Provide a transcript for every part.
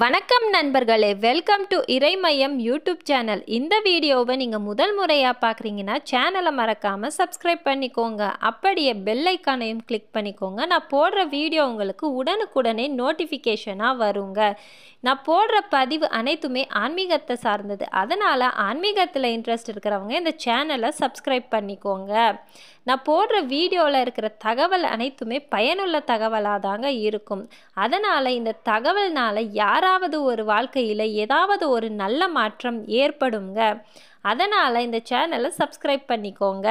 வணக்கம் நண்பர்களே welcome to Iraimaiyam YouTube channel இந்த வீடியோவை நீங்கள் முதல் முறையாக பார்க்குறீங்கன்னா சேனலை மறக்காமல் சப்ஸ்கிரைப் பண்ணிக்கோங்க அப்படியே பெல்லைக்கானையும் கிளிக் பண்ணிக்கோங்க நான் போடுற வீடியோ உங்களுக்கு உடனுக்குடனே நோட்டிஃபிகேஷனாக வருங்க நான் போடுற பதிவு அனைத்துமே ஆன்மீகத்தை சார்ந்தது அதனால் ஆன்மீகத்தில் இன்ட்ரெஸ்ட் இருக்கிறவங்க இந்த சேனலை சப்ஸ்கிரைப் பண்ணிக்கோங்க நான் போடுற வீடியோவில் இருக்கிற தகவல் அனைத்துமே பயனுள்ள தகவலாக தாங்க இருக்கும் அதனால் இந்த தகவல்னால் யார் யாராவது ஒரு வாழ்க்கையில் ஏதாவது ஒரு நல்ல மாற்றம் ஏற்படுங்க அதனால் இந்த சேனலை சப்ஸ்கிரைப் பண்ணிக்கோங்க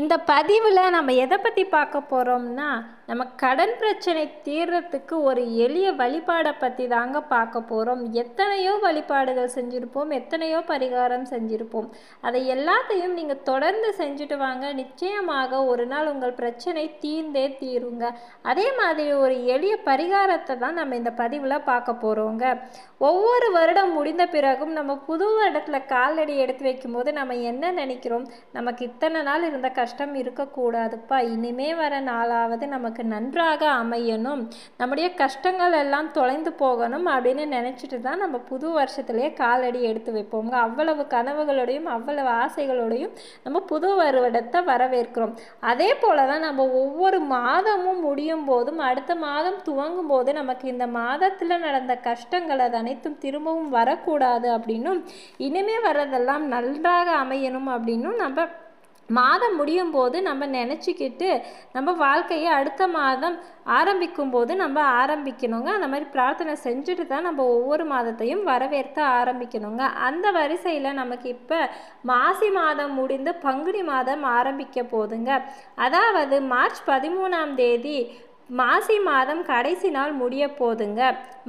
இந்த பதிவில் நம்ம எதை பற்றி பார்க்க போகிறோம்னா நம்ம கடன் பிரச்சனை தீர்றதுக்கு ஒரு எளிய வழிபாடை பற்றி தாங்க பார்க்க போகிறோம் எத்தனையோ வழிபாடுகள் செஞ்சுருப்போம் எத்தனையோ பரிகாரம் செஞ்சுருப்போம் அதை எல்லாத்தையும் நீங்கள் தொடர்ந்து செஞ்சுட்டு வாங்க நிச்சயமாக ஒரு நாள் உங்கள் பிரச்சனை தீர்ந்தே தீருங்க அதே மாதிரி ஒரு எளிய பரிகாரத்தை தான் நம்ம இந்த பதிவில் பார்க்க போகிறோங்க ஒவ்வொரு வருடம் முடிந்த பிறகும் நம்ம புது இடத்துல காலடி எடுத்து வைக்கும்போது நம்ம என்ன நினைக்கிறோம் நமக்கு இத்தனை நாள் இருந்த கஷ்டம் இருக்கக்கூடாதுப்பா இனிமே வர நாளாவது நமக்கு நமக்கு நன்றாக அமையணும் நம்முடைய கஷ்டங்கள் எல்லாம் தொலைந்து போகணும் அப்படின்னு நினச்சிட்டு தான் நம்ம புது வருஷத்துலேயே காலடி எடுத்து வைப்போங்க அவ்வளவு கனவுகளோடையும் அவ்வளவு ஆசைகளோடையும் நம்ம புது வருடத்தை வரவேற்கிறோம் அதே போல் தான் நம்ம ஒவ்வொரு மாதமும் முடியும் போதும் அடுத்த மாதம் துவங்கும் போது நமக்கு இந்த மாதத்தில் நடந்த கஷ்டங்கள் அது அனைத்தும் திரும்பவும் வரக்கூடாது அப்படின்னும் இனிமே வரதெல்லாம் நன்றாக அமையணும் அப்படின்னும் நம்ம மாதம் முடியும் போது நம்ம நினச்சிக்கிட்டு நம்ம வாழ்க்கையை அடுத்த மாதம் ஆரம்பிக்கும் போது நம்ம ஆரம்பிக்கணுங்க அந்த மாதிரி பிரார்த்தனை செஞ்சுட்டு தான் நம்ம ஒவ்வொரு மாதத்தையும் வரவேற்க ஆரம்பிக்கணுங்க அந்த வரிசையில் நமக்கு இப்போ மாசி மாதம் முடிந்து பங்குனி மாதம் ஆரம்பிக்க போதுங்க அதாவது மார்ச் பதிமூணாம் தேதி மாசி மாதம் கடைசி நாள் முடிய போதுங்க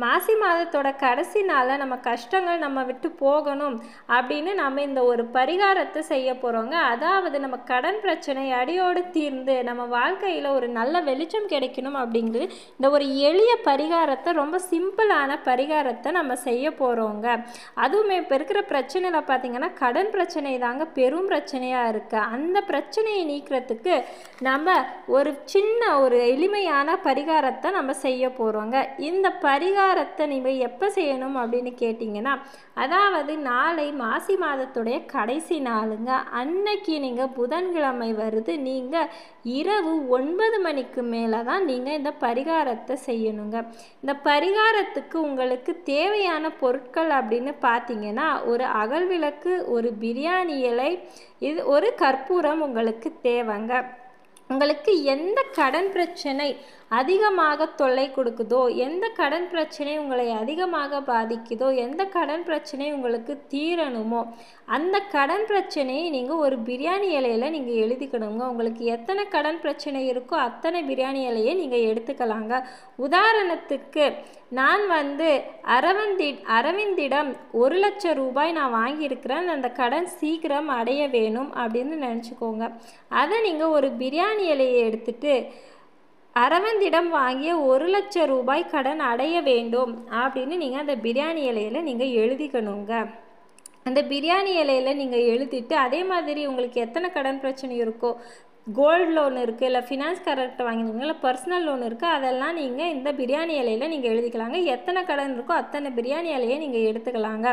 மாசி மாதத்தோட கடைசி நாளில் நம்ம கஷ்டங்கள் நம்ம விட்டு போகணும் அப்படின்னு நம்ம இந்த ஒரு பரிகாரத்தை செய்ய போகிறோங்க அதாவது நம்ம கடன் பிரச்சனை அடியோடு தீர்ந்து நம்ம வாழ்க்கையில் ஒரு நல்ல வெளிச்சம் கிடைக்கணும் அப்படிங்கிறது இந்த ஒரு எளிய பரிகாரத்தை ரொம்ப சிம்பிளான பரிகாரத்தை நம்ம செய்ய போகிறோங்க அதுவுமே இப்போ இருக்கிற பிரச்சனையில் பார்த்திங்கன்னா கடன் பிரச்சனை தாங்க பெரும் பிரச்சனையாக இருக்குது அந்த பிரச்சனையை நீக்கிறதுக்கு நம்ம ஒரு சின்ன ஒரு எளிமையான சரியான பரிகாரத்தை நம்ம செய்ய போகிறோங்க இந்த பரிகாரத்தை நீங்கள் எப்போ செய்யணும் அப்படின்னு கேட்டிங்கன்னா அதாவது நாளை மாசி மாதத்துடைய கடைசி நாளுங்க அன்னைக்கு நீங்கள் புதன்கிழமை வருது நீங்கள் இரவு ஒன்பது மணிக்கு மேலே தான் நீங்கள் இந்த பரிகாரத்தை செய்யணுங்க இந்த பரிகாரத்துக்கு உங்களுக்கு தேவையான பொருட்கள் அப்படின்னு பார்த்தீங்கன்னா ஒரு அகல் விளக்கு ஒரு பிரியாணி இலை இது ஒரு கற்பூரம் உங்களுக்கு தேவைங்க உங்களுக்கு எந்த கடன் பிரச்சனை அதிகமாக தொல்லை கொடுக்குதோ எந்த கடன் பிரச்சனை உங்களை அதிகமாக பாதிக்குதோ எந்த கடன் பிரச்சனை உங்களுக்கு தீரணுமோ அந்த கடன் பிரச்சனையை நீங்கள் ஒரு பிரியாணி இலையில் நீங்கள் எழுதிக்கணுங்க உங்களுக்கு எத்தனை கடன் பிரச்சனை இருக்கோ அத்தனை பிரியாணி இலையை நீங்கள் எடுத்துக்கலாங்க உதாரணத்துக்கு நான் வந்து அரவிந்தி அரவிந்திடம் ஒரு லட்சம் ரூபாய் நான் வாங்கியிருக்கிறேன் அந்த கடன் சீக்கிரம் அடைய வேணும் அப்படின்னு நினச்சிக்கோங்க அதை நீங்கள் ஒரு பிரியாணி கடன் இலையை எடுத்துட்டு அரவந்திடம் வாங்கிய ஒரு லட்சம் ரூபாய் கடன் அடைய வேண்டும் அப்படின்னு நீங்கள் அந்த பிரியாணி இலையில் நீங்கள் எழுதிக்கணுங்க அந்த பிரியாணி இலையில் நீங்கள் எழுதிட்டு அதே மாதிரி உங்களுக்கு எத்தனை கடன் பிரச்சனை இருக்கோ கோல்டு லோன் இருக்குது இல்லை ஃபினான்ஸ் கரெக்ட் வாங்கினீங்க இல்லை பர்சனல் லோன் இருக்குது அதெல்லாம் நீங்கள் இந்த பிரியாணி இலையில் நீங்கள் எழுதிக்கலாங்க எத்தனை கடன் இருக்கோ அத்தனை பிரியாணி இலையை நீங்கள் எடுத்துக்கலாங்க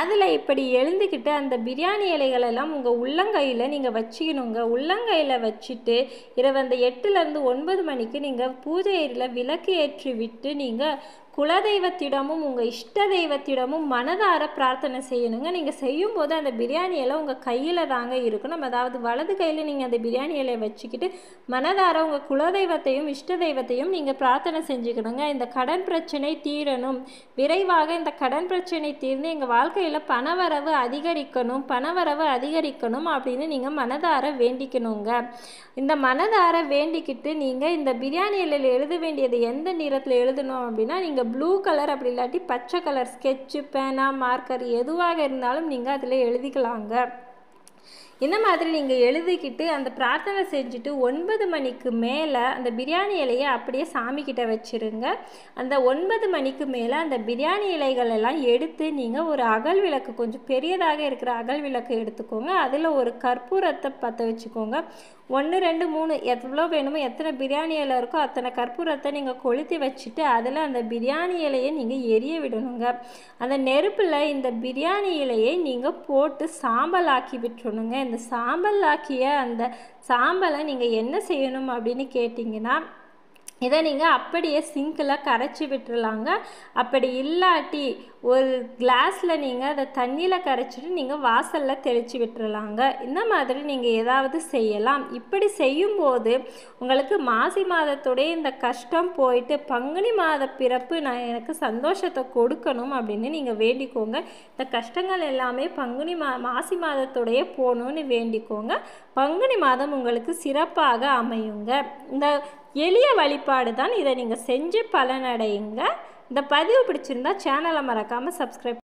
அதில் இப்படி எழுந்துக்கிட்டு அந்த பிரியாணி இலைகளெல்லாம் உங்கள் உள்ளங்கையில் நீங்கள் வச்சுக்கணுங்க உள்ளங்கையில் வச்சுட்டு இரவு அந்த எட்டுலேருந்து ஒன்பது மணிக்கு நீங்கள் பூஜை ஏரியில் விளக்கு ஏற்றி விட்டு நீங்கள் குலதெய்வத்திடமும் உங்கள் இஷ்ட தெய்வத்திடமும் மனதார பிரார்த்தனை செய்யணுங்க நீங்கள் செய்யும்போது அந்த பிரியாணி எல்லாம் உங்கள் கையில் தாங்க இருக்கணும் அதாவது வலது கையில் நீங்கள் அந்த பிரியாணி இலையை வச்சுக்கிட்டு மனதார உங்கள் குலதெய்வத்தையும் இஷ்ட தெய்வத்தையும் நீங்கள் பிரார்த்தனை செஞ்சுக்கணுங்க இந்த கடன் பிரச்சனை தீரணும் விரைவாக இந்த கடன் பிரச்சனை தீர்ந்து எங்கள் வாழ்க்கையில் பணவரவு அதிகரிக்கணும் பணவரவு அதிகரிக்கணும் அப்படின்னு நீங்கள் மனதார வேண்டிக்கணுங்க இந்த மனதார வேண்டிக்கிட்டு நீங்கள் இந்த பிரியாணி இலையில் எழுத வேண்டியது எந்த நிறத்தில் எழுதணும் அப்படின்னா நீங்கள் ப்ளூ கலர் அப்படி இல்லாட்டி பச்சை கலர் ஸ்கெட்சு பேனா மார்க்கர் எதுவாக இருந்தாலும் நீங்கள் அதில் எழுதிக்கலாங்க இந்த மாதிரி நீங்கள் எழுதிக்கிட்டு அந்த பிரார்த்தனை செஞ்சுட்டு ஒன்பது மணிக்கு மேலே அந்த பிரியாணி இலையை அப்படியே சாமிக்கிட்ட வச்சுருங்க அந்த ஒன்பது மணிக்கு மேலே அந்த பிரியாணி இலைகள் எல்லாம் எடுத்து நீங்கள் ஒரு அகல் விளக்கு கொஞ்சம் பெரியதாக இருக்கிற அகல் விளக்கு எடுத்துக்கோங்க அதில் ஒரு கற்பூரத்தை பற்ற வச்சுக்கோங்க ஒன்று ரெண்டு மூணு எவ்வளோ வேணுமோ எத்தனை பிரியாணி இலை இருக்கோ அத்தனை கற்பூரத்தை நீங்கள் கொளுத்தி வச்சுட்டு அதில் அந்த பிரியாணி இலையை நீங்கள் எரிய விடணுங்க அந்த நெருப்பில் இந்த பிரியாணி இலையை நீங்கள் போட்டு சாம்பல் ஆக்கி விட்டுருணுங்க அந்த சாம்பல் ஆக்கிய அந்த சாம்பலை நீங்கள் என்ன செய்யணும் அப்படின்னு கேட்டிங்கன்னா இதை நீங்கள் அப்படியே சிங்கில் கரைச்சி விட்டுருலாங்க அப்படி இல்லாட்டி ஒரு கிளாஸில் நீங்கள் அதை தண்ணியில் கரைச்சிட்டு நீங்கள் வாசலில் தெளித்து விட்டுருலாங்க இந்த மாதிரி நீங்கள் ஏதாவது செய்யலாம் இப்படி செய்யும்போது உங்களுக்கு மாசி மாதத்துடைய இந்த கஷ்டம் போயிட்டு பங்குனி மாத பிறப்பு நான் எனக்கு சந்தோஷத்தை கொடுக்கணும் அப்படின்னு நீங்கள் வேண்டிக்கோங்க இந்த கஷ்டங்கள் எல்லாமே பங்குனி மா மாசி மாதத்துடைய போகணும்னு வேண்டிக்கோங்க பங்குனி மாதம் உங்களுக்கு சிறப்பாக அமையுங்க இந்த எளிய வழிபாடு தான் இதை நீங்கள் செஞ்சு பலனடையுங்க இந்த பதிவு பிடிச்சிருந்தா சேனலை மறக்காமல் சப்ஸ்கிரைப்